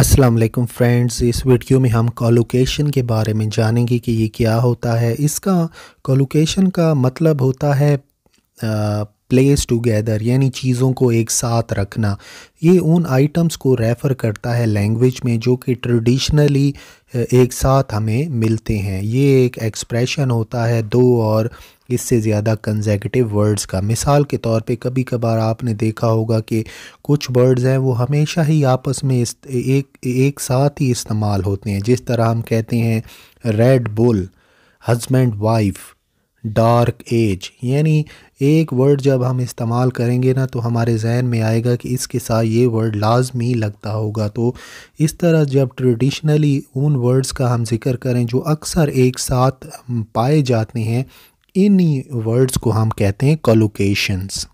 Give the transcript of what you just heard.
अस्सलाम वालेकुम फ्रेंड्स इस वीडियो में हम कॉलोकेशन के बारे में जानेंगे कि ये क्या होता है इसका कॉलोकेशन का मतलब होता है प्लेस टुगेदर यानी चीज़ों को एक साथ रखना ये उन आइटम्स को रेफ़र करता है लैंग्वेज में जो कि ट्रेडिशनली एक साथ हमें मिलते हैं ये एक एक्सप्रेशन होता है दो और इससे ज़्यादा कंजेगटिव वर्ड्स का मिसाल के तौर पे कभी कभार आपने देखा होगा कि कुछ वर्ड्स हैं वो हमेशा ही आपस में इस एक एक साथ ही इस्तेमाल होते हैं जिस तरह हम कहते हैं Red Bull husband wife dark age यानी एक वर्ड जब हम इस्तेमाल करेंगे ना तो हमारे जहन में आएगा कि इसके साथ ये वर्ड लाजमी लगता होगा तो इस तरह जब ट्रेडिशनली उन वर्ड्स का हम जिक्र करें जो अक्सर एक साथ पाए जाते हैं इन्हीं वर्ड्स को हम कहते हैं कॉलोकेशंस